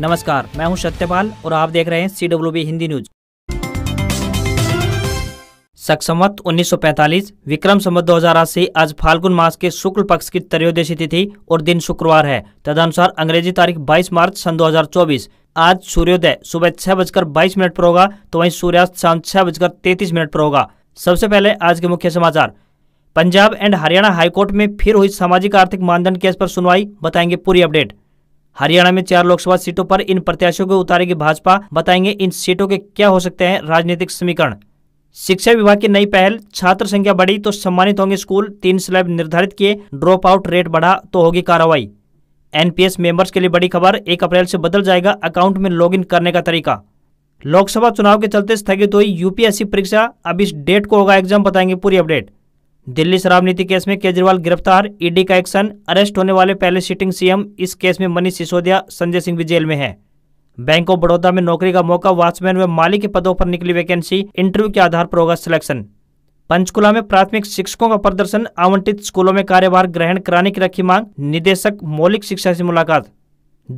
नमस्कार मैं हूं सत्यपाल और आप देख रहे हैं C W B Hindi news सक्षमत 1945 विक्रम संवत हजार अस्सी आज फाल्गुन मास के शुक्ल पक्ष की त्रयोदशी तिथि और दिन शुक्रवार है तदनुसार अंग्रेजी तारीख 22 मार्च सन 2024 आज सूर्योदय सुबह छह बजकर बाईस मिनट पर होगा तो वहीं सूर्यास्त शाम छह बजकर तैतीस मिनट पर होगा सबसे पहले आज के मुख्य समाचार पंजाब एंड हरियाणा हाईकोर्ट में फिर हुई सामाजिक आर्थिक मानदंड केस पर सुनवाई बताएंगे पूरी अपडेट हरियाणा में चार लोकसभा सीटों पर इन प्रत्याशियों को उतारेगी भाजपा बताएंगे इन सीटों के क्या हो सकते हैं राजनीतिक समीकरण शिक्षा विभाग की नई पहल छात्र संख्या बढ़ी तो सम्मानित होंगे स्कूल तीन स्लैब निर्धारित किए ड्रॉप आउट रेट बढ़ा तो होगी कार्रवाई एनपीएस मेंबर्स के लिए बड़ी खबर एक अप्रैल से बदल जाएगा अकाउंट में लॉगिन करने का तरीका लोकसभा चुनाव के चलते स्थगित हुई यूपीएससी परीक्षा अब इस डेट को होगा एग्जाम बताएंगे पूरी अपडेट दिल्ली शराब नीति केस में केजरीवाल गिरफ्तार ईडी का एक्शन अरेस्ट होने वाले पहले सिटिंग सीएम इस केस में मनीष सिसोदिया संजय सिंह भी जेल में है बैंक ऑफ बड़ौदा में नौकरी का मौका वॉचमैन व माली के पदों पर निकली वैकेंसी इंटरव्यू के आधार पर होगा सिलेक्शन पंचकुला में प्राथमिक शिक्षकों का प्रदर्शन आवंटित स्कूलों में कार्यभार ग्रहण कराने की रखी मांग निदेशक मौलिक शिक्षा से मुलाकात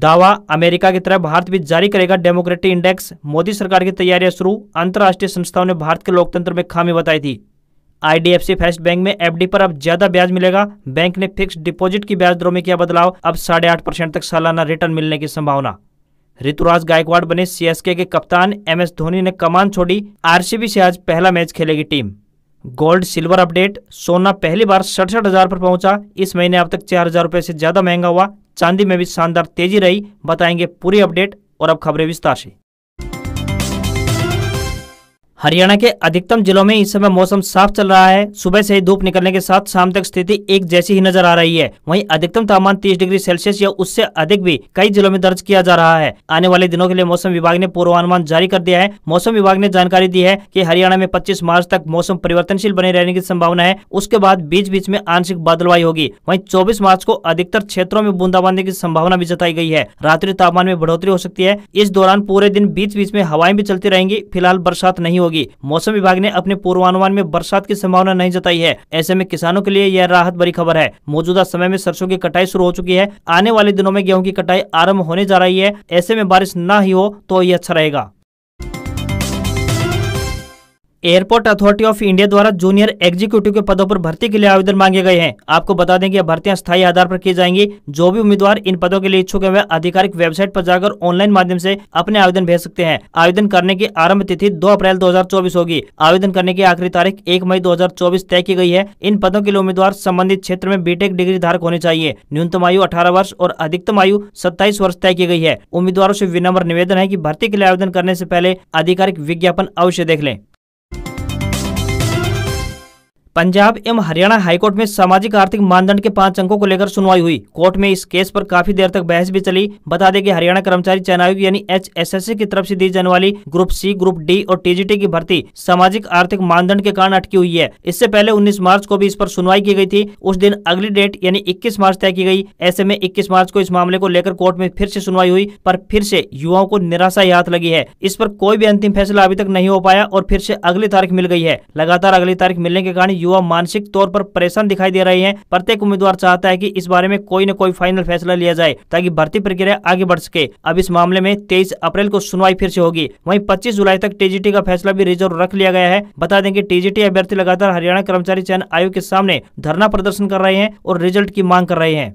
दावा अमेरिका की तरह भारत भी जारी करेगा डेमोक्रेटिक इंडेक्स मोदी सरकार की तैयारियां शुरू अंतर्राष्ट्रीय संस्थाओं ने भारत के लोकतंत्र में खामी बताई थी आईडीएफसी फर्स्ट बैंक में एफडी पर अब ज्यादा ब्याज मिलेगा बैंक ने फिक्स डिपॉजिट की ब्याज दरों में किया बदलाव अब साढ़े आठ परसेंट तक सालाना रिटर्न मिलने की संभावना ऋतुराज गायकवाड़ बने सीएसके के कप्तान एमएस धोनी ने कमान छोड़ी आरसीबी से आज पहला मैच खेलेगी टीम गोल्ड सिल्वर अपडेट सोना पहली बार सड़सठ हजार पर पहुंचा इस महीने अब तक चार हजार रुपये से ज्यादा महंगा हुआ चांदी में भी शानदार तेजी रही बताएंगे पूरी अपडेट और अब खबरें विस्तार से हरियाणा के अधिकतम जिलों में इस समय मौसम साफ चल रहा है सुबह से ही धूप निकलने के साथ शाम तक स्थिति एक जैसी ही नजर आ रही है वहीं अधिकतम तापमान 30 डिग्री सेल्सियस या उससे अधिक भी कई जिलों में दर्ज किया जा रहा है आने वाले दिनों के लिए मौसम विभाग ने पूर्वानुमान जारी कर दिया है मौसम विभाग ने जानकारी दी है की हरियाणा में पच्चीस मार्च तक मौसम परिवर्तनशील बने रहने की संभावना है उसके बाद बीच बीच में आंशिक बादलवाई होगी वही चौबीस मार्च को अधिकतर क्षेत्रों में बूंदाबांदी की संभावना भी जताई गई है रात्रि तापमान में बढ़ोतरी हो सकती है इस दौरान पूरे दिन बीच बीच में हवाएं भी चलती रहेंगी फिलहाल बरसात नहीं होगी होगी मौसम विभाग ने अपने पूर्वानुमान में बरसात की संभावना नहीं जताई है ऐसे में किसानों के लिए यह राहत बड़ी खबर है मौजूदा समय में सरसों की कटाई शुरू हो चुकी है आने वाले दिनों में गेहूँ की कटाई आरम्भ होने जा रही है ऐसे में बारिश न ही हो तो ये अच्छा रहेगा एयरपोर्ट अथॉरिटी ऑफ इंडिया द्वारा जूनियर एग्जीक्यूटिव के पदों पर भर्ती के लिए आवेदन मांगे गए हैं आपको बता दें कि भर्तियां स्थायी आधार पर की जाएंगी जो भी उम्मीदवार इन पदों के लिए इच्छुक है वह आधिकारिक वेबसाइट पर जाकर ऑनलाइन माध्यम से अपने आवेदन भेज सकते हैं आवेदन करने की आरम्भ तिथि दो अप्रैल दो होगी आवेदन करने की आखिरी तारीख एक मई दो तय की गई है इन पदों के लिए उम्मीदवार संबंधित क्षेत्र में बीटेक डिग्री धारक होने चाहिए न्यूनतम आयु अठारह वर्ष और अधिकतम आयु सत्ताईस वर्ष तय की गई है उम्मीदवारों ऐसी विनम्र निवेदन है की भर्ती के लिए आवेदन करने ऐसी पहले आधिकारिक विज्ञापन अवश्य देख लें पंजाब एवं हरियाणा हाईकोर्ट में सामाजिक आर्थिक मानदंड के पांच अंकों को लेकर सुनवाई हुई कोर्ट में इस केस पर काफी देर तक बहस भी चली बता दें कि हरियाणा कर्मचारी चयन आयोग यानी एचएसएससी की तरफ से दी जाने वाली ग्रुप सी ग्रुप डी और टीजीटी की भर्ती सामाजिक आर्थिक मानदंड के कारण अटकी हुई है इससे पहले उन्नीस मार्च को भी इस पर सुनवाई की गयी थी उस दिन अगली डेट यानी इक्कीस मार्च तय की गयी ऐसे में इक्कीस मार्च को इस मामले को लेकर कोर्ट में फिर से सुनवाई हुई पर फिर से युवाओं को निराशा ही हाथ लगी है इस पर कोई भी अंतिम फैसला अभी तक नहीं हो पाया और फिर से अगली तारीख मिल गई है लगातार अगली तारीख मिलने के कारण युवा मानसिक तौर पर परेशान दिखाई दे रहे हैं प्रत्येक उम्मीदवार चाहता है की इस बारे में कोई न कोई फाइनल फैसला लिया जाए ताकि भर्ती प्रक्रिया आगे बढ़ सके अब इस मामले में तेईस अप्रैल को सुनवाई फिर से होगी वही पच्चीस जुलाई तक टीजीटी का फैसला भी रिजर्व रख लिया गया है बता दें की टीजीटी अभ्यर्थी लगातार हरियाणा कर्मचारी चयन आयोग के सामने धरना प्रदर्शन कर रहे हैं और रिजल्ट की मांग कर रहे हैं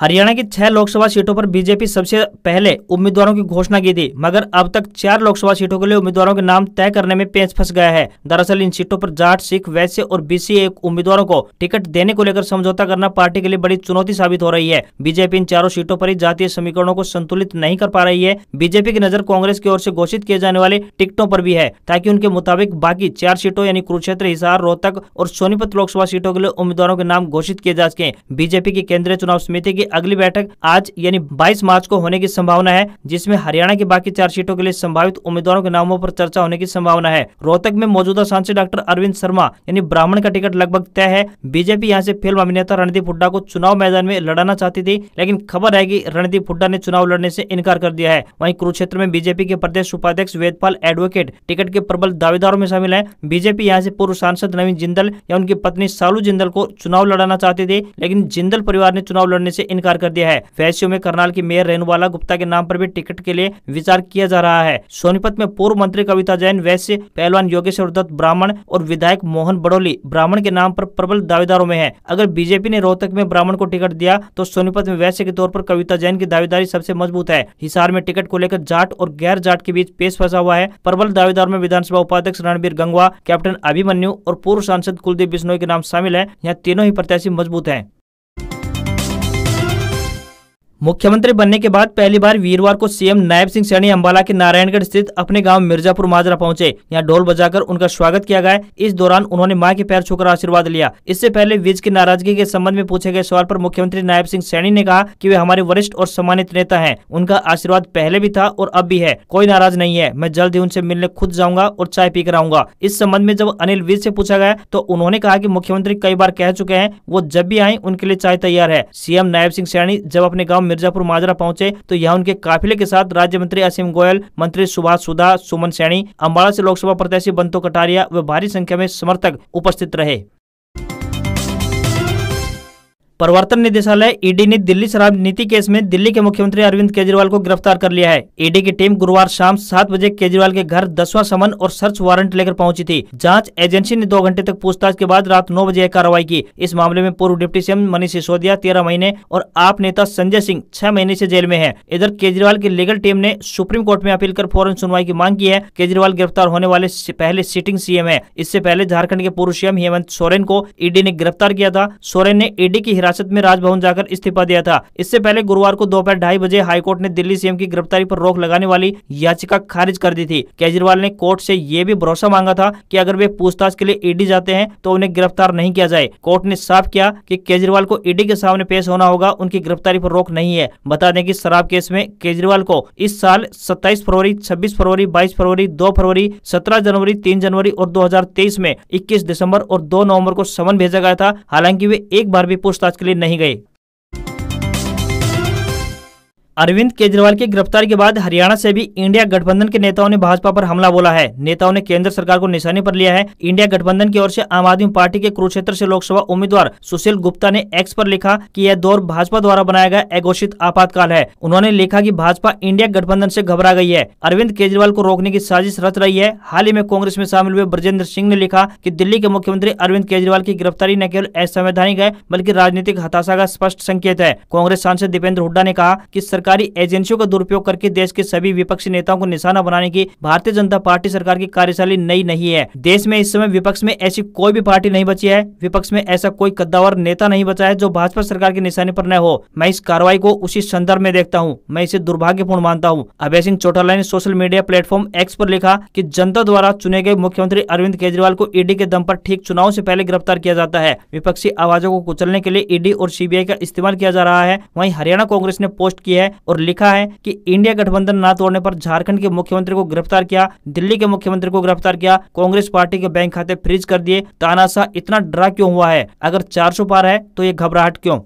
हरियाणा की छह लोकसभा सीटों पर बीजेपी सबसे पहले उम्मीदवारों की घोषणा की थी मगर अब तक चार लोकसभा सीटों के लिए उम्मीदवारों के नाम तय करने में पेंच फंस गया है दरअसल इन सीटों पर जाट सिख वैश्य और बीसी एक उम्मीदवारों को टिकट देने को लेकर समझौता करना पार्टी के लिए बड़ी चुनौती साबित हो रही है बीजेपी इन चारों सीटों पर ही जातीय समीकरणों को संतुलित नहीं कर पा रही है बीजेपी की नजर कांग्रेस की ओर ऐसी घोषित किए जाने वाले टिकटों पर भी है ताकि उनके मुताबिक बाकी चार सीटों यानी कुरुक्षेत्र हिसार रोहतक और सोनीपत लोकसभा सीटों के लिए उम्मीदवारों के नाम घोषित किए जा सके बीजेपी की केंद्रीय चुनाव समिति की अगली बैठक आज यानी 22 मार्च को होने की संभावना है जिसमें हरियाणा की बाकी चार सीटों के लिए संभावित उम्मीदवारों के नामों पर चर्चा होने की संभावना है रोहतक में मौजूदा सांसद डॉक्टर अरविंद शर्मा यानी ब्राह्मण का टिकट लगभग तय है बीजेपी यहाँ ऐसी फिल्म अभिनेता रणदीप हुड्डा को चुनाव मैदान में लड़ाना चाहती थी लेकिन खबर है की रणदीप हुड्डा ने चुनाव लड़ने से इनकार कर दिया है वही कुरुक्षेत्र में बीजेपी के प्रदेश उपाध्यक्ष वेदपाल एडवोकेट टिकट के प्रबल दावेदारों में शामिल है बीजेपी यहाँ से पूर्व सांसद नवीन जिंदल या उनकी पत्नी सालू जिंदल को चुनाव लड़ाना चाहती थी लेकिन जिंदल परिवार ने चुनाव लड़ने ऐसी इनकार कर दिया है फैसियों में करनाल की मेयर रेनुवाला गुप्ता के नाम पर भी टिकट के लिए विचार किया जा रहा है सोनीपत में पूर्व मंत्री कविता जैन वैश्य पहलवान योगेश्वर दत्त ब्राह्मण और विधायक मोहन बड़ोली ब्राह्मण के नाम आरोप प्रबल दावेदारों में है अगर बीजेपी ने रोहतक में ब्राह्मण को टिकट दिया तो सोनीपत में वैश्य के तौर पर कविता जैन की दावेदारी सबसे मजबूत है हिसार में टिकट को लेकर जाट और गैर जाट के बीच पेश फंसा हुआ है प्रबल दावेदार में विधानसभा उपाध्यक्ष रणबीर गंगवा कैप्टन अभिमन्यु और पूर्व सांसद कुलदीप बिश्नोई के नाम शामिल है यहाँ तीनों ही प्रत्याशी मजबूत है मुख्यमंत्री बनने के बाद पहली बार वीरवार को सीएम नायब सिंह सैनी अम्बाला के नारायणगढ़ स्थित अपने गांव मिर्जापुर माजरा पहुंचे यहां ढोल बजाकर उनका स्वागत किया गया इस दौरान उन्होंने मां के पैर छूकर आशीर्वाद लिया इससे पहले विज की नाराजगी के संबंध में पूछे गए सवाल पर मुख्यमंत्री नायब सिंह सैनी ने कहा की वे हमारे वरिष्ठ और सम्मानित नेता है उनका आशीर्वाद पहले भी था और अब भी है कोई नाराज नहीं है मैं जल्द ही उनसे मिलने खुद जाऊंगा और चाय पी कर आऊंगा इस संबंध में जब अनिल विज ऐसी पूछा गया तो उन्होंने कहा की मुख्यमंत्री कई बार कह चुके हैं वो जब भी आए उनके लिए चाय तैयार है सीएम नायब सिंह सैनी जब अपने गाँव मिर्जापुर माजरा पहुंचे तो यहाँ उनके काफिले के साथ राज्य मंत्री असीम गोयल मंत्री सुभाष सुधा सुमन सैनी अम्बाड़ा से लोकसभा प्रत्याशी बंतो कटारिया व भारी संख्या में समर्थक उपस्थित रहे प्रवर्तन निदेशालय ईडी ने दिल्ली शराब नीति केस में दिल्ली के मुख्यमंत्री अरविंद केजरीवाल को गिरफ्तार कर लिया है ईडी की टीम गुरुवार शाम सात बजे केजरीवाल के घर दसवां समन और सर्च वारंट लेकर पहुंची थी जांच एजेंसी ने दो घंटे तक पूछताछ के बाद रात नौ बजे कार्रवाई की इस मामले में पूर्व डिप्टी सीएम मनीष सिसोदिया तेरह महीने और आप नेता संजय सिंह छह महीने ऐसी जेल में है इधर केजरीवाल की लीगल टीम ने सुप्रीम कोर्ट में अपील कर फौरन सुनवाई की मांग की है केजरीवाल गिरफ्तार होने वाले पहले सिटिंग सीएम है इससे पहले झारखंड के पूर्व सीएम हेमंत सोरेन को ईडी ने गिरफ्तार किया था सोरेन ने ईडी की हिरासत में राजभवन जाकर इस्तीफा दिया था इससे पहले गुरुवार को दोपहर ढाई बजे हाईकोर्ट ने दिल्ली सीएम की गिरफ्तारी पर रोक लगाने वाली याचिका खारिज कर दी थी केजरीवाल ने कोर्ट से ये भी भरोसा मांगा था कि अगर वे पूछताछ के लिए ईडी जाते हैं तो उन्हें गिरफ्तार नहीं किया जाए कोर्ट ने साफ किया कि केजरीवाल को ईडी के सामने पेश होना होगा उनकी गिरफ्तारी पर रोक नहीं है बता दें कि शराब केस में केजरीवाल को इस साल सत्ताईस फरवरी छब्बीस फरवरी बाईस फरवरी दो फरवरी सत्रह जनवरी तीन जनवरी और दो में इक्कीस दिसम्बर और दो नवम्बर को समन भेजा गया था हालांकि वे एक बार भी पूछताछ के लिए नहीं गए अरविंद केजरीवाल की के गिरफ्तारी के बाद हरियाणा से भी इंडिया गठबंधन के नेताओं ने भाजपा पर हमला बोला है नेताओं ने केंद्र सरकार को निशाने पर लिया है इंडिया गठबंधन की ओर से आम आदमी पार्टी के कुरुक्षेत्र से लोकसभा उम्मीदवार सुशील गुप्ता ने एक्स पर लिखा कि यह दौर भाजपा द्वारा बनाया गया अघोषित आपातकाल है उन्होंने लिखा की भाजपा इंडिया गठबंधन ऐसी घबरा गई है अरविंद केजरीवाल को रोकने की साजिश रच रही है हाल ही में कांग्रेस में शामिल हुए ब्रजेंद्र सिंह ने लिखा की दिल्ली के मुख्यमंत्री अरविंद केजरीवाल की गिरफ्तारी न केवल असंवैधानिक है बल्कि राजनीतिक हताशा का स्पष्ट संकेत है कांग्रेस सांसद दीपेंद्र हुड्डा ने कहा की सरकार सरकारी एजेंसियों का दुरुपयोग करके देश के सभी विपक्षी नेताओं को निशाना बनाने की भारतीय जनता पार्टी सरकार की कार्यशैली नई नहीं है देश में इस समय विपक्ष में ऐसी कोई भी पार्टी नहीं बची है विपक्ष में ऐसा कोई कद्दावर नेता नहीं बचा है जो भाजपा सरकार के निशाने पर न हो मैं इस कार्रवाई को उसी संदर्भ में देखता हूँ मैं इसे दुर्भाग्यपूर्ण मानता हूँ अभय सिंह चौटाला ने सोशल मीडिया प्लेटफॉर्म एक्स पर लिखा की जनता द्वारा चुने गए मुख्यमंत्री अरविंद केजरीवाल को ईडी के दम पर ठीक चुनाव से पहले गिरफ्तार किया जाता है विपक्षी आवाजों को कुचलने के लिए ईडी और सीबीआई का इस्तेमाल किया जा रहा है वहीं हरियाणा कांग्रेस ने पोस्ट की है और लिखा है कि इंडिया गठबंधन न तोड़ने पर झारखंड के मुख्यमंत्री को गिरफ्तार किया दिल्ली के मुख्यमंत्री को गिरफ्तार किया कांग्रेस पार्टी के बैंक खाते फ्रीज कर दिए तानाशाह इतना डरा क्यों हुआ है अगर चार पार है तो ये घबराहट क्यों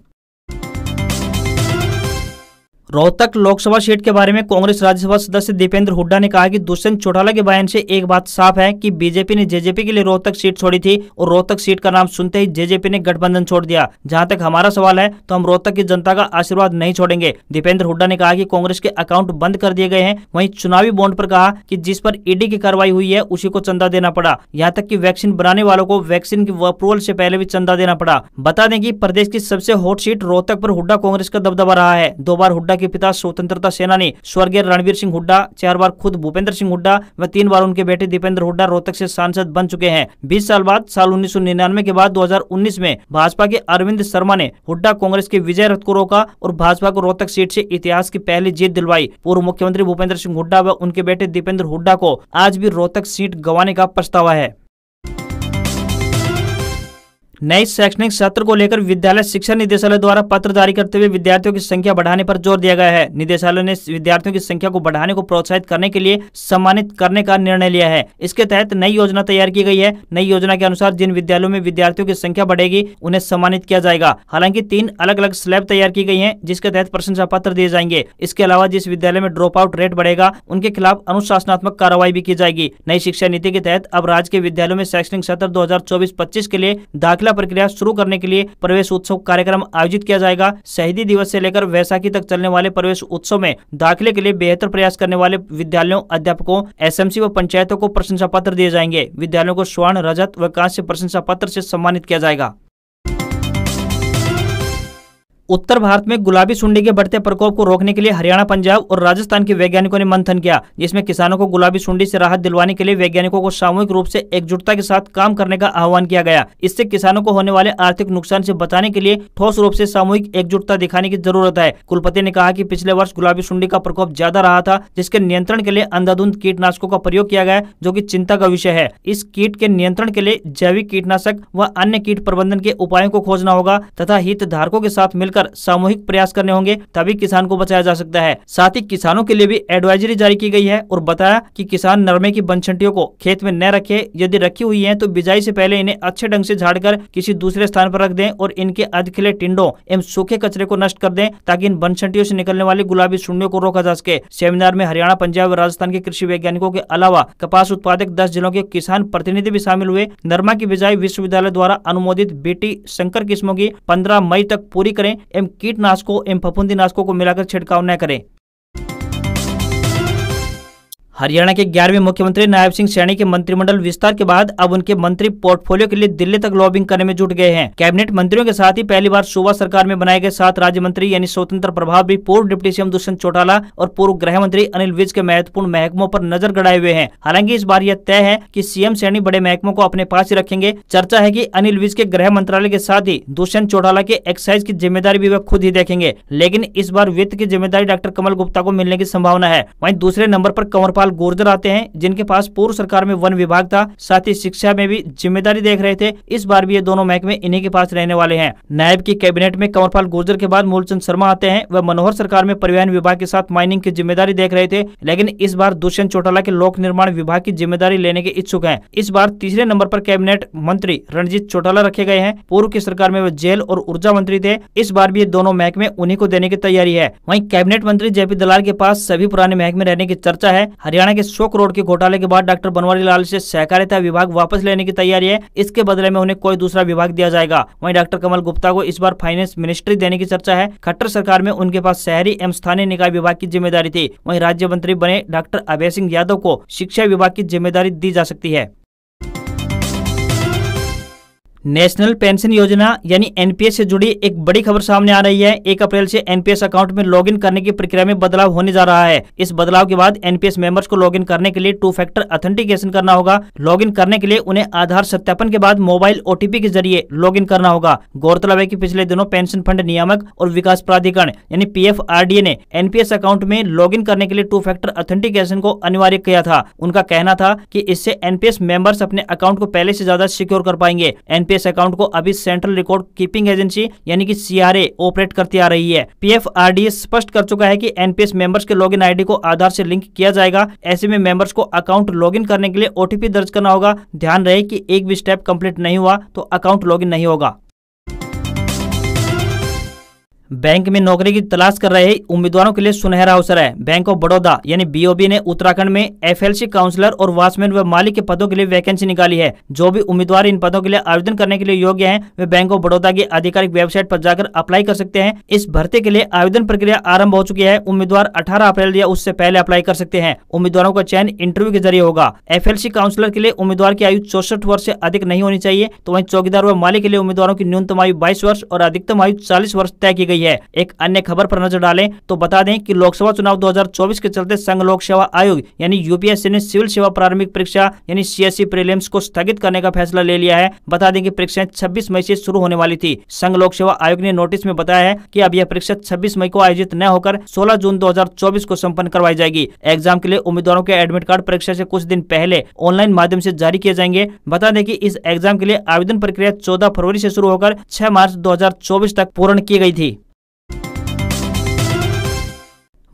रोहतक लोकसभा सीट के बारे में कांग्रेस राज्यसभा सदस्य दीपेंद्र हुड्डा ने कहा कि दुष्यंत चौटाला के बयान से एक बात साफ है कि बीजेपी ने जेजेपी के लिए रोहतक सीट छोड़ी थी और रोहतक सीट का नाम सुनते ही जेजेपी ने गठबंधन छोड़ दिया जहां तक हमारा सवाल है तो हम रोहतक की जनता का आशीर्वाद नहीं छोड़ेंगे दीपेंद्र हुड्डा ने कहा की कांग्रेस के अकाउंट बंद कर दिए गए हैं वही चुनावी बॉन्ड आरोप कहा की जिस पर ईडी की कार्रवाई हुई है उसी को चंदा देना पड़ा यहाँ तक की वैक्सीन बनाने वालों को वैक्सीन की अप्रूवल ऐसी पहले भी चंदा देना पड़ा बता दें की प्रदेश की सबसे हॉट सीट रोहतक आरोप हुड्डा कांग्रेस का दबदबा रहा है दो बार हुड्डा के पिता स्वतंत्रता सेनानी स्वर्गीय रणवीर सिंह हुड्डा चार बार खुद भूपेंद्र सिंह हुड्डा व तीन बार उनके बेटे दीपेंद्र हुड्डा रोहतक से सांसद बन चुके हैं बीस साल बाद साल उन्नीस के बाद दो में भाजपा के अरविंद शर्मा ने हुड्डा कांग्रेस के विजय रथ को रोका और भाजपा को रोहतक सीट ऐसी इतिहास की पहली जीत दिलवाई पूर्व मुख्यमंत्री भूपेंद्र सिंह हुड्डा व उनके बेटे दीपेंद्र हुड्डा को आज भी रोहतक सीट गंवाने का पछतावा है नए शैक्षणिक सत्र को लेकर विद्यालय शिक्षा निदेशालय द्वारा पत्र जारी करते हुए विद्यार्थियों की संख्या बढ़ाने पर जोर दिया गया है निदेशालय ने विद्यार्थियों की संख्या को बढ़ाने को प्रोत्साहित करने के लिए सम्मानित करने का निर्णय लिया है इसके तहत नई योजना तैयार की गई है नई योजना के अनुसार जिन विद्यालयों में विद्यार्थियों की संख्या बढ़ेगी उन्हें सम्मानित किया जाएगा हालांकि तीन अलग अलग स्लैब तैयार की गई है जिसके तहत प्रशंसा पत्र दिए जाएंगे इसके अलावा जिस विद्यालय में ड्रॉप आउट रेट बढ़ेगा उनके खिलाफ अनुशासनात्मक कार्रवाई भी की जाएगी नई शिक्षा नीति के तहत अब राज्य के विद्यालयों में शैक्षणिक सत्र दो हजार के लिए दाखिला दाखिला प्रक्रिया शुरू करने के लिए प्रवेश उत्सव कार्यक्रम आयोजित किया जाएगा शहीदी दिवस से लेकर वैसाखी तक चलने वाले प्रवेश उत्सव में दाखिले के लिए बेहतर प्रयास करने वाले विद्यालयों अध्यापकों एसएमसी व पंचायतों को प्रशंसा पत्र दिए जाएंगे विद्यालयों को स्वर्ण रजत व कांस्य प्रशंसा पत्र ऐसी सम्मानित किया जाएगा उत्तर भारत में गुलाबी सुंडी के बढ़ते प्रकोप को रोकने के लिए हरियाणा पंजाब और राजस्थान के वैज्ञानिकों ने मंथन किया जिसमें किसानों को गुलाबी सुंडी से राहत दिलवाने के लिए वैज्ञानिकों को सामूहिक रूप से एकजुटता के साथ काम करने का आह्वान किया गया इससे किसानों को होने वाले आर्थिक नुकसान से बचाने के लिए ठोस रूप से सामूहिक एकजुटता दिखाने की जरूरत है कुलपति ने कहा की पिछले वर्ष गुलाबी सुंडी का प्रकोप ज्यादा रहा था जिसके नियंत्रण के लिए अंधाधुंध कीटनाशकों का प्रयोग किया गया जो की चिंता का विषय है इस कीट के नियंत्रण के लिए जैविक कीटनाशक व अन्य कीट प्रबंधन के उपायों को खोजना होगा तथा धारकों के साथ मिलकर मिलकर सामूहिक प्रयास करने होंगे तभी किसान को बचाया जा सकता है साथ ही किसानों के लिए भी एडवाइजरी जारी की गई है और बताया कि किसान नरमे की बनछंटियों को खेत में न रखे यदि रखी हुई है तो बिजाई से पहले इन्हें अच्छे ढंग से झाड़कर किसी दूसरे स्थान पर रख दें और इनके अधखिले टिंडो एवं सूखे कचरे को नष्ट कर दें ताकि इन बनछंटियों से निकलने वाली गुलाबी सुंडियों को रोका जा सके सेमिनार में हरियाणा पंजाब और राजस्थान के कृषि वैज्ञानिकों के अलावा कपास उत्पादक दस जिलों के किसान प्रतिनिधि भी शामिल हुए नरमा की बिजाई विश्वविद्यालय द्वारा अनुमोदित बेटी शंकर किस्मों की पंद्रह मई तक पूरी करें एवं कीटनाशकों एवं नाशकों को मिलाकर छिड़काव न करें हरियाणा के ग्यारहवीं मुख्यमंत्री नायब सिंह सैनी के मंत्रिमंडल विस्तार के बाद अब उनके मंत्री पोर्टफोलियो के लिए दिल्ली तक लॉबिंग करने में जुट गए हैं कैबिनेट मंत्रियों के साथ ही पहली बार सूबा सरकार में बनाए गए सात राज्य मंत्री यानी स्वतंत्र प्रभाव भी पूर्व डिप्टी सीएम दुष्यंत चौटाला और पूर्व गृह मंत्री अनिल विज के महत्वपूर्ण महकमों आरोप नजर गड़ाए हुए हैं हालांकि इस बार यह तय है की सीएम सैनी बड़े महकमों को अपने पास ही रखेंगे चर्चा है की अनिल विज के गृह मंत्रालय के साथ ही दुष्यंत चौटाला के एक्साइज की जिम्मेदारी भी वह खुद ही देखेंगे लेकिन इस बार वित्त की जिम्मेदारी डॉक्टर कमल गुप्ता को मिलने की संभावना है वही दूसरे नंबर आरोप कंवरपाल लाल गुर्जर आते हैं जिनके पास पूर्व सरकार में वन विभाग था साथ ही शिक्षा में भी जिम्मेदारी देख रहे थे इस बार भी ये दोनों महकमे इन्हीं के पास रहने वाले हैं नायब की कैबिनेट में कंवरपाल गुर्जर के बाद मूलचंद शर्मा आते हैं वह मनोहर सरकार में परिवहन विभाग के साथ माइनिंग की जिम्मेदारी देख रहे थे लेकिन इस बार दुष्यंत चौटाला के लोक निर्माण विभाग की जिम्मेदारी लेने के इच्छुक है इस बार तीसरे नंबर आरोप कैबिनेट मंत्री रणजीत चौटाला रखे गए हैं पूर्व की सरकार में वह जेल और ऊर्जा मंत्री थे इस बार भी ये दोनों महकमे उन्हीं को देने की तैयारी है वही कैबिनेट मंत्री जेपी दलाल के पास सभी पुराने महकमे रहने की चर्चा है हरियाणा हरियाणा के शोक करोड़ के घोटाले के बाद डॉक्टर बनवारी लाल से सहकारिता विभाग वापस लेने की तैयारी है इसके बदले में उन्हें कोई दूसरा विभाग दिया जाएगा वहीं डॉक्टर कमल गुप्ता को इस बार फाइनेंस मिनिस्ट्री देने की चर्चा है खट्टर सरकार में उनके पास शहरी एवं स्थानीय निकाय विभाग की जिम्मेदारी थी वही राज्य मंत्री बने डॉक्टर अभय सिंह यादव को शिक्षा विभाग की जिम्मेदारी दी जा सकती है नेशनल पेंशन योजना यानी एनपीएस से जुड़ी एक बड़ी खबर सामने आ रही है एक अप्रैल से एनपीएस अकाउंट में लॉगिन करने की प्रक्रिया में बदलाव होने जा रहा है इस बदलाव के बाद एनपीएस मेंबर्स को लॉगिन करने के लिए टू फैक्टर ऑथेंटिकेशन करना होगा लॉगिन करने के लिए उन्हें आधार सत्यापन के बाद मोबाइल ओ के जरिए लॉग करना होगा गौरतलब है की पिछले दिनों पेंशन फंड नियामक और विकास प्राधिकरण यानी पी एफ ने एनपीएस अकाउंट में लॉग करने के लिए टू फैक्टर ऑथेंटिकेशन को अनिवार्य किया था उनका कहना था की इससे एनपीएस मेंबर्स अपने अकाउंट को पहले ऐसी ज्यादा सिक्योर कर पाएंगे आईपीएस अकाउंट को अभी सेंट्रल रिकॉर्ड कीपिंग एजेंसी यानी कि सीआरए ऑपरेट करती आ रही है पीएफआरडीए स्पष्ट कर चुका है कि एनपीएस मेंबर्स के लॉगिन आईडी को आधार से लिंक किया जाएगा ऐसे में मेंबर्स को अकाउंट लॉगिन करने के लिए ओटीपी दर्ज करना होगा ध्यान रहे की एक भी स्टेप कम्प्लीट नहीं हुआ तो अकाउंट लॉग नहीं होगा बैंक में नौकरी की तलाश कर रहे उम्मीदवारों के लिए सुनहरा अवसर है बैंक ऑफ बड़ौदा यानी बीओबी ने उत्तराखंड में एफएलसी काउंसलर और वॉचमैन व मालिक के पदों के लिए वैकेंसी निकाली है जो भी उम्मीदवार इन पदों के लिए आवेदन करने के लिए योग्य हैं वे बैंक ऑफ बड़ौदा की आधिकारिक वेबसाइट आरोप जाकर अप्लाई कर सकते हैं इस भर्ती के लिए आवेदन प्रक्रिया आरम्भ हो चुकी है उम्मीदवार अठारह अप्रैल या उससे पहले अप्लाई कर सकते हैं उम्मीदवारों का चयन इंटरव्यू के जरिए होगा एफ काउंसलर के लिए उम्मीदवार की आयु चौसठ वर्ष ऐसी अधिक नहीं होनी चाहिए तो वही चौकीदार व मालिक के लिए उम्मीदवारों की न्यूनतम आयु बाईस वर्ष और अधिकतम आयु चालीस वर्ष तय की गई गई है एक अन्य खबर पर नजर डालें तो बता दें कि लोकसभा चुनाव 2024 के चलते संघ लोक सेवा आयोग यानी यूपीएससी ने सिविल सेवा प्रारंभिक परीक्षा यानी सीएससी प्रीलिम्स को स्थगित करने का फैसला ले लिया है बता दें कि परीक्षाएं 26 मई से शुरू होने वाली थी संघ लोक सेवा आयोग ने नोटिस में बताया है की अब यह परीक्षा छब्बीस मई को आयोजित न होकर सोलह जून दो को सम्पन्न करवाई जाएगी एग्जाम के लिए उम्मीदवारों के एडमिट कार्ड परीक्षा ऐसी कुछ दिन पहले ऑनलाइन माध्यम ऐसी जारी किए जाएंगे बता दें की इस एग्जाम के लिए आवेदन प्रक्रिया चौदह फरवरी से शुरू होकर छह मार्च 2024 तक पूर्ण की गई थी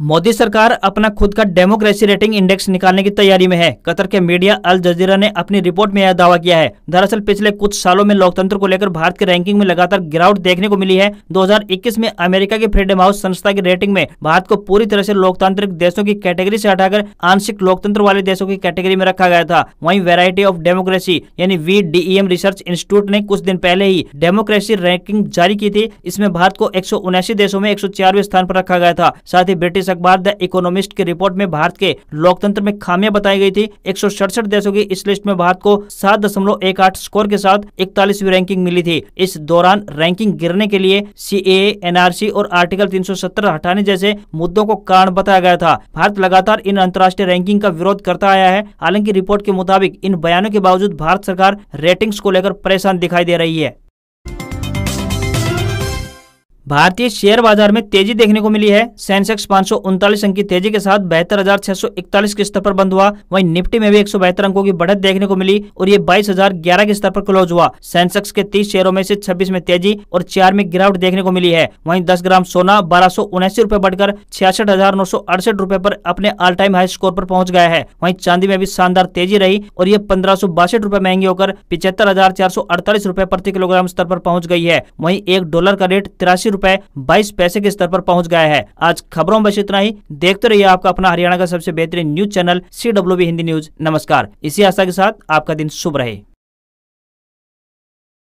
मोदी सरकार अपना खुद का डेमोक्रेसी रेटिंग इंडेक्स निकालने की तैयारी में है कतर के मीडिया अल जजीरा ने अपनी रिपोर्ट में यह दावा किया है दरअसल पिछले कुछ सालों में लोकतंत्र को लेकर भारत की रैंकिंग में लगातार गिरावट देखने को मिली है 2021 में अमेरिका की फ्रीडम हाउस संस्था की रेटिंग में भारत को पूरी तरह ऐसी लोकतांत्रिक देशों की कैटेगरी ऐसी हटाकर आंशिक लोकतंत्र वाले देशों की कैटेगरी में रखा गया था वही वेराइटी ऑफ डेमोक्रेसी यानी वी रिसर्च इंस्टीट्यूट ने कुछ दिन पहले ही डेमोक्रेसी रैंकिंग जारी की थी इसमें भारत को एक देशों में एक स्थान पर रखा गया था साथ ही ब्रिटिश ब्रिटिश अखबार द इकोनॉमिस्ट की रिपोर्ट में भारत के लोकतंत्र में खामियां बताई गई थी एक देशों की इस लिस्ट में भारत को सात दशमलव एक आठ स्कोर के साथ इकतालीसवीं रैंकिंग मिली थी इस दौरान रैंकिंग गिरने के लिए सी एनआरसी और आर्टिकल 370 हटाने जैसे मुद्दों को कारण बताया गया था भारत लगातार इन अंतर्राष्ट्रीय रैंकिंग का विरोध करता आया है हालांकि रिपोर्ट के मुताबिक इन बयानों के बावजूद भारत सरकार रेटिंग्स को लेकर परेशान दिखाई दे रही है भारतीय शेयर बाजार में तेजी देखने को मिली है सेंसेक्स पांच सौ उनतालीस अंक की तेजी के साथ बेहतर हजार छह सौ इकतालीस के स्तर पर बंद हुआ वहीं निफ्टी में भी एक सौ बहत्तर अंकों की बढ़त देखने को मिली और ये बाईस हजार ग्यारह के स्तर पर क्लोज हुआ सेंसेक्स के तीस शेयरों में से छब्बीस में तेजी और चार में गिरावट देखने को मिली है वही दस ग्राम सोना बारह सौ उन्यासी रूपए बढ़कर छियासठ हजार नौ सौ अड़सठ रूपए पर अपने ऑल टाइम हाई स्कोर पर पहुंच गया है वहीं चांदी में भी शानदार तेजी रही और ये पंद्रह सौ बासठ रूपए महंगी होकर पिछहत्तर हजार चार सौ अड़तालीस रूपए प्रति किलोग्राम स्तर पर पहुंच गई है वहीं एक डॉलर का रेट तिरासी रूपए बाईस पैसे के स्तर पर पहुंच गया है आज खबरों में इतना ही देखते रहिए आपका अपना हरियाणा का सबसे बेहतरीन news channel C Hindi news नमस्कार इसी आशा के साथ आपका दिन शुभ रहे